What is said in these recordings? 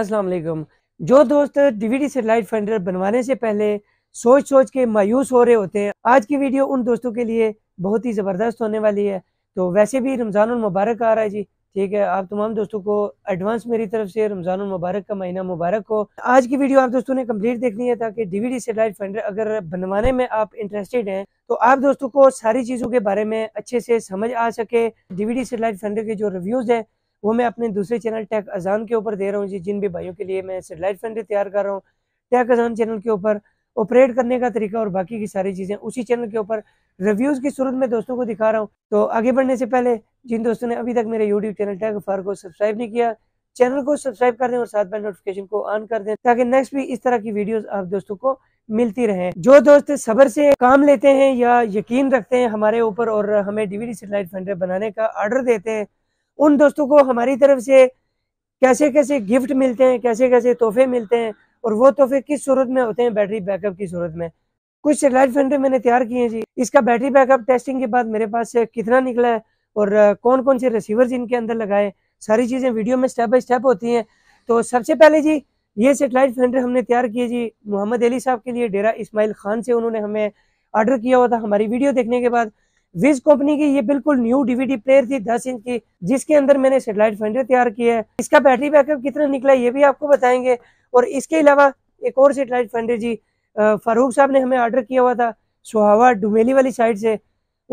अस्सलाम वालेकुम जो दोस्त डीवीडी सेटेलाइट फंडर बनवाने से पहले सोच सोच के मायूस हो रहे होते हैं आज की वीडियो उन दोस्तों के लिए बहुत ही ज़बरदस्त होने वाली है तो वैसे भी रमज़ान मुबारक आ रहा है जी ठीक है आप तमाम दोस्तों को एडवांस मेरी तरफ से रमज़ान मुबारक का महीना मुबारक हो आज की वीडियो आप दोस्तों ने कम्प्लीट देखनी है ताकि डीवीडी सेटेलाइट फंडर अगर बनवाने में आप इंटरेस्टेड हैं तो आप दोस्तों को सारी चीज़ों के बारे में अच्छे से समझ आ सके डीवीडी सेटेलाइट फंडर के जो रिव्यूज़ हैं वो मैं अपने दूसरे चैनल टैक अजान के ऊपर दे रहा हूँ जी जिन भी भाइयों के लिए मैं सेटेलाइट फैंडे तैयार कर रहा हूँ टैक अजान चैनल के ऊपर ऑपरेट करने का तरीका और बाकी की सारी चीज़ें उसी चैनल के ऊपर रिव्यूज़ की सूरत में दोस्तों को दिखा रहा हूँ तो आगे बढ़ने से पहले जिन दोस्तों ने अभी तक मेरे यूट्यूब चैनल टैक फार को सब्सक्राइब नहीं किया चैनल को सब्सक्राइब कर दें और साथ में नोटिफिकेशन को ऑन कर दें ताकि नेक्स्ट भी इस तरह की वीडियोस आप दोस्तों को मिलती रहे जो दोस्त सबर से काम लेते हैं या यकीन रखते हैं हमारे ऊपर और हमें डीवीडी सेटेलाइट फंडर बनाने का ऑर्डर देते हैं उन दोस्तों को हमारी तरफ से कैसे कैसे गिफ्ट मिलते हैं कैसे कैसे तोहफे मिलते हैं और वो तोहफे किस सूरत में होते हैं बैटरी बैकअप की सूरत में कुछ सेटेलाइट फैंडर मैंने तैयार किए हैं जी इसका बैटरी बैकअप टेस्टिंग के बाद मेरे पास कितना निकला है और कौन कौन से रिसीवर इनके अंदर लगाए सारी चीज़ें वीडियो में स्टेप बाई स्टेप होती हैं तो सबसे पहले जी ये सेटेलाइट फेंडर हमने तैयार किए जी मोहम्मद अली साहब के लिए डेरा इसमाइल खान से उन्होंने हमें ऑर्डर किया हुआ था हमारी वीडियो देखने के बाद विज कंपनी की ये बिल्कुल न्यू डीवीडी प्लेयर थी दस इंच की जिसके अंदर मैंने सेटेलाइट फाइंडर तैयार किया है इसका बैटरी बैकअप कितना निकला ये भी आपको बताएंगे और इसके अलावा एक और सेटेलाइट फाइंडर जी फारूक साहब ने हमें ऑर्डर किया हुआ था सुहावा डुमेली वाली साइड से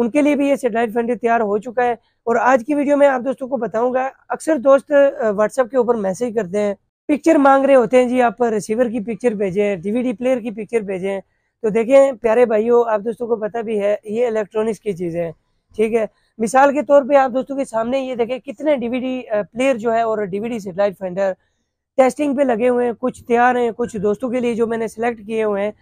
उनके लिए भी ये सेटेलाइट फाइंडर तैयार हो चुका है और आज की वीडियो में आप दोस्तों को बताऊंगा अक्सर दोस्त व्हाट्सएप के ऊपर मैसेज करते हैं पिक्चर मांग रहे होते हैं जी आप रिसीवर की पिक्चर भेजें डीवीडी प्लेयर की पिक्चर भेजें तो देखिए प्यारे भाइयों आप दोस्तों को पता भी है ये इलेक्ट्रॉनिक्स की चीज़ है ठीक है मिसाल के तौर पे आप दोस्तों के सामने ये देखें कितने डीवीडी प्लेयर जो है और डीवीडी सेटेलाइट फाइंडर टेस्टिंग पे लगे हुए हैं कुछ तैयार हैं कुछ दोस्तों के लिए जो मैंने सेलेक्ट किए हुए हैं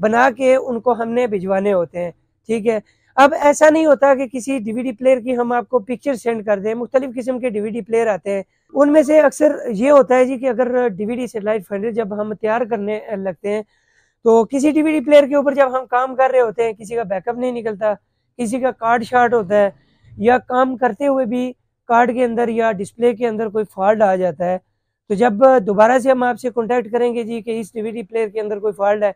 बना के उनको हमने भिजवाने होते हैं ठीक है अब ऐसा नहीं होता कि किसी डीवीडी प्लेयर की हम आपको पिक्चर सेंड कर दें मुख्तलिफ किस्म के डीवीडी प्लेयर आते हैं उनमें से अक्सर ये होता है जी कि अगर डीवीडी सेटेलाइट फाइंडर जब हम तैयार करने लगते हैं तो किसी डीवीडी प्लेयर के ऊपर जब हम काम कर रहे होते हैं किसी का बैकअप नहीं निकलता किसी का कार्ड शार्ट होता है या काम करते हुए भी कार्ड के अंदर या डिस्प्ले के अंदर कोई फॉल्ट आ जाता है तो जब दोबारा से हम आपसे कॉन्टेक्ट करेंगे जी कि इस डीवीडी प्लेयर के अंदर कोई फॉल्ट है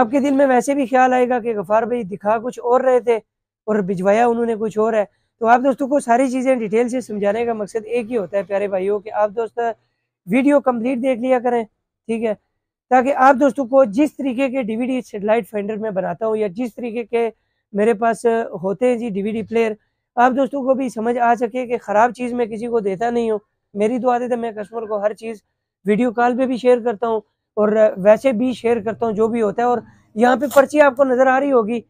आपके दिल में वैसे भी ख्याल आएगा कि गफ़ार भाई दिखा कुछ और रहे थे और भिजवाया उन्होंने कुछ और है तो आप दोस्तों को सारी चीज़ें डिटेल से समझाने का मकसद एक ही होता है प्यारे भाइयों कि आप दोस्त वीडियो कंप्लीट देख लिया करें ठीक है ताकि आप दोस्तों को जिस तरीके के डीवीडी सेटेलाइट फाइंडर में बनाता हूँ या जिस तरीके के मेरे पास होते हैं जी डीवीडी प्लेयर आप दोस्तों को भी समझ आ सके कि ख़राब चीज़ मैं किसी को देता नहीं हूँ मेरी तो आदत है मैं कस्टमर को हर चीज़ वीडियो कॉल पर भी शेयर करता हूँ और वैसे भी शेयर करता हूँ जो भी होता है और यहाँ पे पर्ची आपको नज़र आ रही होगी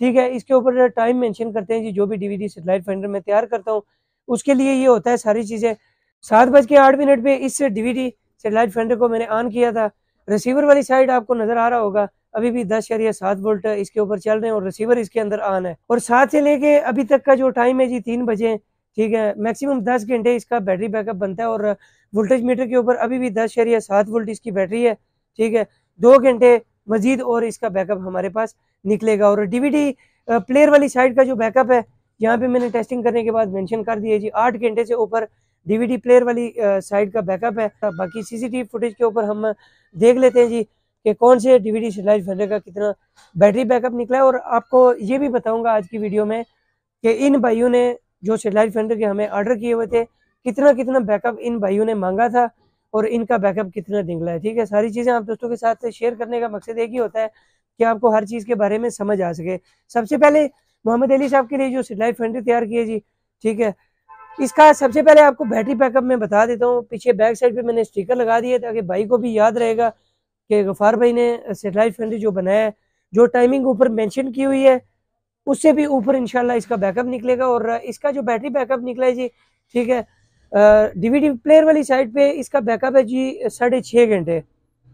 ठीक है इसके ऊपर टाइम मैंशन करते हैं जी जो भी डी सेटेलाइट फाइंडर में तैयार करता हूँ उसके लिए ये होता है सारी चीज़ें सात बज के आठ मिनट पर इस डीवीडी सेटेलाइट फेंडर को मैंने ऑन किया था रिसीवर वाली साइड आपको नजर आ रहा होगा अभी भी दस या सात वोल्ट इसके ऊपर चल रहे हैं और रिसीवर इसके अंदर आन है और साथ से लेके अभी तक का जो टाइम है जी तीन बजे ठीक है मैक्सिमम दस घंटे इसका बैटरी बैकअप बनता है और वोल्टेज मीटर के ऊपर अभी भी दस या सात वोल्ट इसकी बैटरी है ठीक है दो घंटे मजीद और इसका बैकअप हमारे पास निकलेगा और डीवीडी प्लेयर वाली साइड का जो बैकअप है यहाँ पे मैंने टेस्टिंग करने के बाद मेंशन कर दिया जी आठ घंटे से ऊपर डीवीडी प्लेयर वाली साइड का बैकअप है बाकी सीसीटीवी फुटेज के ऊपर हम देख लेते हैं जी कि कौन से डीवीडी सेटेलाइट फैंडर का कितना बैटरी बैकअप निकला है और आपको ये भी बताऊंगा आज की वीडियो में कि इन भाइयों ने जो सेटेलाइट फैंडर के हमें ऑर्डर किए हुए थे कितना कितना बैकअप इन भाइयों ने मांगा था और इनका बैकअप कितना निकला है ठीक है सारी चीज़ें आप दोस्तों के साथ शेयर करने का मकसद एक ही होता है कि आपको हर चीज़ के बारे में समझ आ सके सबसे पहले मोहम्मद अली साहब के लिए जो सेटेलाइट फैंडर तैयार किए जी ठीक है इसका सबसे पहले आपको बैटरी बैकअप में बता देता हूँ पीछे बैक साइड पे मैंने स्टिकर लगा दिया ताकि भाई को भी याद रहेगा कि गफ़ार भाई ने सेटेलाइट फ्रेंडली जो बनाया है जो टाइमिंग ऊपर मेंशन की हुई है उससे भी ऊपर इंशाल्लाह इसका बैकअप निकलेगा और इसका जो बैटरी बैकअप निकला है जी ठीक है डीवीडी प्लेयर वाली साइड पे इसका बैकअप है जी साढ़े छः घंटे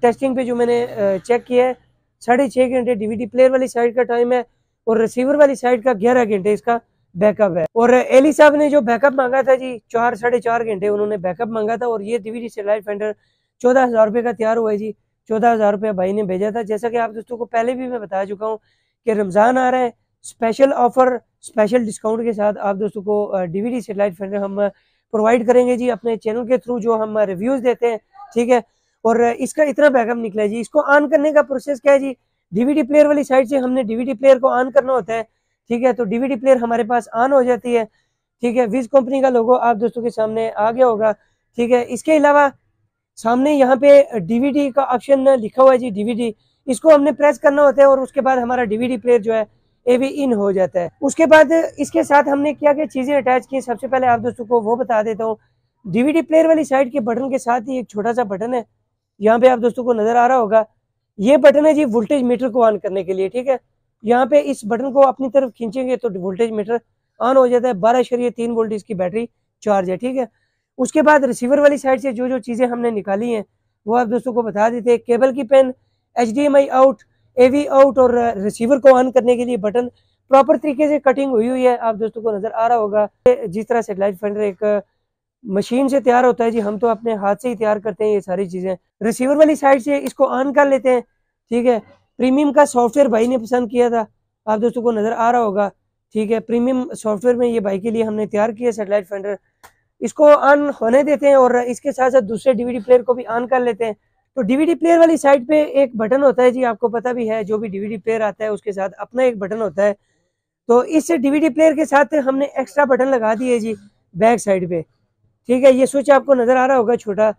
टेस्टिंग पे जो मैंने चेक किया है साढ़े छः घंटे डीवीडी प्लेयर वाली साइड का टाइम है और रिसीवर वाली साइड का ग्यारह घंटे इसका बैकअप है और एली साहब ने जो बैकअप मांगा था जी चार साढ़े चार घंटे उन्होंने बैकअप मांगा था और ये डीवीडी सेटेलाइट फेंडर चौदह हजार रुपये का तैयार हुआ है जी चौदह हजार रुपया भाई ने भेजा था जैसा कि आप दोस्तों को पहले भी मैं बता चुका हूँ कि रमज़ान आ रहा है स्पेशल ऑफर स्पेशल डिस्काउंट के साथ आप दोस्तों को डीवीडी सेटेलाइट फेंडर हम प्रोवाइड करेंगे जी अपने चैनल के थ्रू जो हम रिव्यूज़ देते हैं ठीक है और इसका इतना बैकअप निकला है जी इसको ऑन करने का प्रोसेस क्या है जी डीवीडी प्लेयर वाली साइड से हमने डीवीडी प्लेयर को ऑन करना होता है ठीक है तो डीवीडी प्लेयर हमारे पास ऑन हो जाती है ठीक है विज कंपनी का लोगो आप दोस्तों के सामने आ गया होगा ठीक है इसके अलावा सामने यहाँ पे डीवीडी का ऑप्शन लिखा हुआ है जी डीवीडी इसको हमने प्रेस करना होता है और उसके बाद हमारा डीवीडी प्लेयर जो है ए भी इन हो जाता है उसके बाद इसके साथ हमने क्या क्या चीज़ें अटैच की सबसे पहले आप दोस्तों को वो बता देता हूँ डीवीडी प्लेयर वाली साइड के बटन के साथ ही एक छोटा सा बटन है यहाँ पे आप दोस्तों को नजर आ रहा होगा ये बटन है जी वोल्टेज मीटर को ऑन करने के लिए ठीक है यहाँ पे इस बटन को अपनी तरफ खींचेंगे तो वोल्टेज मीटर ऑन हो जाता है बारह शरीय तीन वोल्ट इसकी बैटरी चार्ज है ठीक है उसके बाद रिसीवर वाली साइड से जो जो चीज़ें हमने निकाली हैं वो आप दोस्तों को बता देते हैं केबल की पेन एच आउट ए आउट और रिसीवर को ऑन करने के लिए बटन प्रॉपर तरीके से कटिंग हुई हुई है आप दोस्तों को नज़र आ रहा होगा जिस तरह सेटेलाइट फेंडर एक मशीन से तैयार होता है जी हम तो अपने हाथ से ही तैयार करते हैं ये सारी चीज़ें रिसीवर वाली साइड से इसको ऑन कर लेते हैं ठीक है प्रीमियम का सॉफ्टवेयर भाई ने पसंद किया था आप दोस्तों को नज़र आ रहा होगा ठीक है प्रीमियम सॉफ्टवेयर में ये भाई के लिए हमने तैयार किया सेटेलाइट फेंडर इसको ऑन होने देते हैं और इसके साथ साथ दूसरे डीवीडी प्लेयर को भी ऑन कर लेते हैं तो डीवीडी प्लेयर वाली साइड पे एक बटन होता है जी आपको पता भी है जो भी डीवीडी प्लेयर आता है उसके साथ अपना एक बटन होता है तो इस डीवीडी प्लेयर के साथ हमने एक्स्ट्रा बटन लगा दिए जी बैक साइड पे ठीक है ये स्विच आपको नजर आ रहा होगा छोटा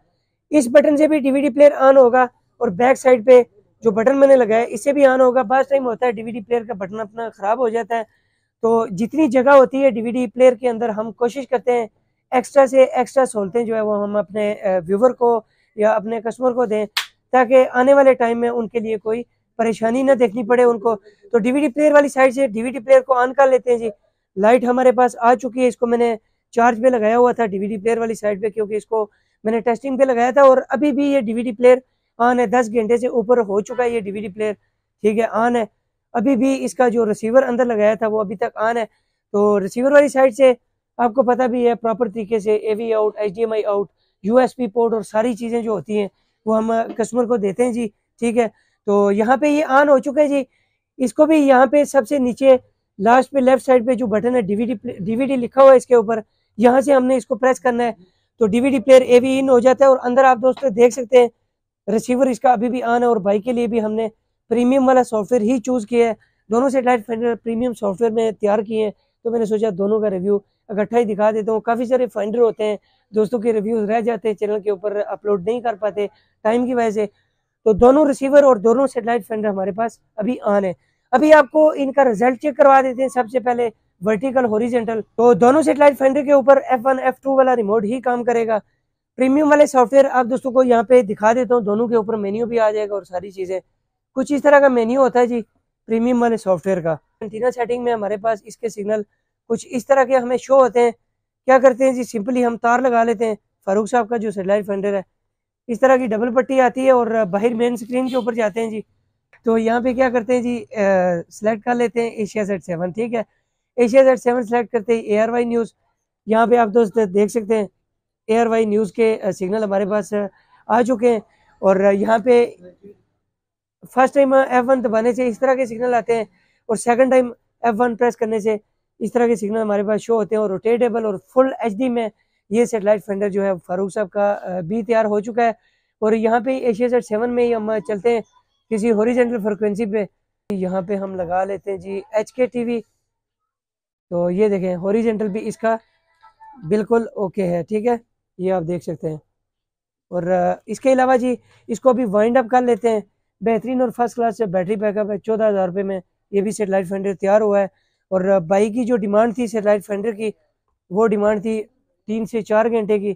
इस बटन से भी डीवीडी प्लेयर ऑन होगा और बैक साइड पे जो बटन मैंने लगाया इसे भी ऑन होगा फर्स्ट टाइम होता है डीवीडी प्लेयर का बटन अपना ख़राब हो जाता है तो जितनी जगह होती है डीवीडी प्लेयर के अंदर हम कोशिश करते हैं एक्स्ट्रा से एक्स्ट्रा सहूलतें जो है वो हम अपने व्यूवर को या अपने कस्टमर को दें ताकि आने वाले टाइम में उनके लिए कोई परेशानी ना देखनी पड़े उनको तो डीवीडी प्लेयर वाली साइड से डीवीडी प्लेयर को ऑन कर लेते हैं जी लाइट हमारे पास आ चुकी है इसको मैंने चार्ज पे लगाया हुआ था डीवीडी प्लेयर वाली साइड पे क्योंकि इसको मैंने टेस्टिंग पे लगाया था और अभी भी ये डीवीडी प्लेयर ऑन है दस घंटे से ऊपर हो चुका है ये डीवीडी प्लेयर ठीक है ऑन है अभी भी इसका जो रिसीवर अंदर लगाया था वो अभी तक ऑन है तो रिसीवर वाली साइड से आपको पता भी है प्रॉपर तरीके से A out H out U port और सारी चीज़ें जो होती हैं वो हम कस्टमर को देते हैं जी ठीक है तो यहाँ पे ये ऑन हो चुका है जी इसको भी यहाँ पे सबसे नीचे लास्ट पे लेफ्ट साइड पे जो बटन है डीवीडी डीवीडी लिखा हुआ है इसके ऊपर यहाँ से हमने इसको प्रेस करना है तो डीवीडी प्लेयर एवी इन हो जाता है और अंदर आप दोस्तों देख सकते हैं रिसीवर इसका अभी भी आन है और बाइक के लिए भी हमने प्रीमियम वाला सॉफ्टवेयर ही चूज़ किया है दोनों सेटेलाइट फाइंडर प्रीमियम सॉफ्टवेयर में तैयार किए हैं तो मैंने सोचा दोनों का रिव्यू इकट्ठा ही दिखा देता हूँ काफ़ी सारे फाइंडर होते हैं दोस्तों के रिव्यूज़ रह जाते हैं चैनल के ऊपर अपलोड नहीं कर पाते टाइम की वजह से तो दोनों रिसीवर और दोनों सेटेलाइट फाइंडर हमारे पास अभी आन है अभी आपको इनका रिजल्ट चेक करवा देते हैं सबसे पहले वर्टिकल होरिजेंटल तो दोनों सेटेलाइट फाइंडर के ऊपर एफ वन वाला रिमोट ही काम करेगा प्रीमियम वाले सॉफ्टवेयर आप दोस्तों को यहाँ पे दिखा देता हूँ दोनों के ऊपर मेन्यू भी आ जाएगा और सारी चीज़ें कुछ इस तरह का मेन्यू होता है जी प्रीमियम वाले सॉफ्टवेयर का एंटीना सेटिंग में हमारे पास इसके सिग्नल कुछ इस तरह के हमें शो होते हैं क्या करते हैं जी सिंपली हम तार लगा लेते हैं फारूक साहब का जो सेटेलाइट फंडर है इस तरह की डबल पट्टी आती है और बाहर मेन स्क्रीन के ऊपर जाते हैं जी तो यहाँ पे क्या करते हैं जी सिलेक्ट कर लेते हैं एशिया सेट सेवन ठीक है एशिया सेट सेवन सेलेक्ट करते हैं ए आर वाई न्यूज़ यहाँ पे आप दोस्त देख सकते हैं एयर वाई न्यूज़ के सिग्नल हमारे पास आ चुके हैं और यहाँ पे फर्स्ट टाइम एफ वन दबाने से इस तरह के सिग्नल आते हैं और second time F one press करने से इस तरह के सिग्नल हमारे पास शो होते हैं और रोटेटेबल और फुल एच में ये सेटेलाइट फेंडर जो है फारूक साहब का भी तैयार हो चुका है और यहाँ पे एशिया सेट सेवन में ही हम चलते हैं किसी हॉरिजेंटल फ्रिक्वेंसी पे यहाँ पे हम लगा लेते हैं जी एच के टी वी तो ये देखें हॉरिजेंटल भी इसका बिल्कुल ओके है ठीक है ये आप देख सकते हैं और इसके अलावा जी इसको अभी वाइंड अप कर लेते हैं बेहतरीन और फर्स्ट क्लास बैटरी बैकअप है चौदह हज़ार रुपये में ये भी सेटेलाइट फेंडर तैयार हुआ है और बाइक की जो डिमांड थी सेटेलाइट फेंडर की वो डिमांड थी तीन से चार घंटे की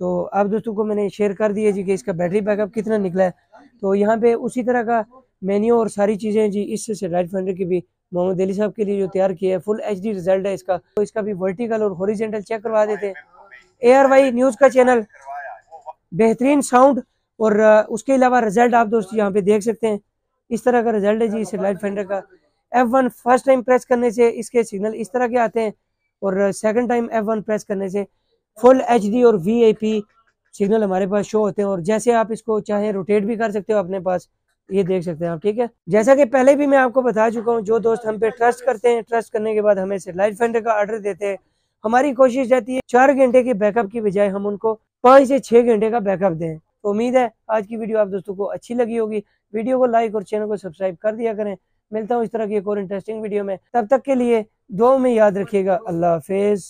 तो आप दोस्तों को मैंने शेयर कर दिया जी कि इसका बैटरी बैकअप कितना निकला है तो यहाँ पे उसी तरह का मेन्यू और सारी चीज़ें जी इस सेटेलाइट फेंडर की भी मोहम्मद अली साहब के लिए जो तैयार किया है फुल एच रिजल्ट है इसका तो इसका भी वर्टिकल और हॉरिजेंटल चेक करवा देते हैं आर वाई न्यूज़ का चैनल बेहतरीन साउंड और उसके अलावा रिजल्ट आप दोस्त यहाँ पे देख सकते हैं इस तरह का रिजल्ट है जी इस लाइट फेंडर का F one first time press करने से इसके सिग्नल इस तरह के आते हैं और second time F one press करने से फुल एच डी और वी आई पी सिग्नल हमारे पास शो होते हैं और जैसे आप इसको चाहे रोटेट भी कर सकते हो अपने पास ये देख सकते हैं आप ठीक है जैसा कि पहले भी मैं आपको बता चुका हूँ जो दोस्त हम पे ट्रस्ट करते हैं ट्रस्ट करने के बाद हमें लाइट फेंडर का ऑर्डर देते हैं हमारी कोशिश रहती है चार घंटे के बैकअप की बजाय हम उनको पाँच से छह घंटे का बैकअप दें तो उम्मीद है आज की वीडियो आप दोस्तों को अच्छी लगी होगी वीडियो को लाइक और चैनल को सब्सक्राइब कर दिया करें मिलता हूँ इस तरह की एक और इंटरेस्टिंग वीडियो में तब तक के लिए दो में याद रखिएगा अल्लाह हाफिज़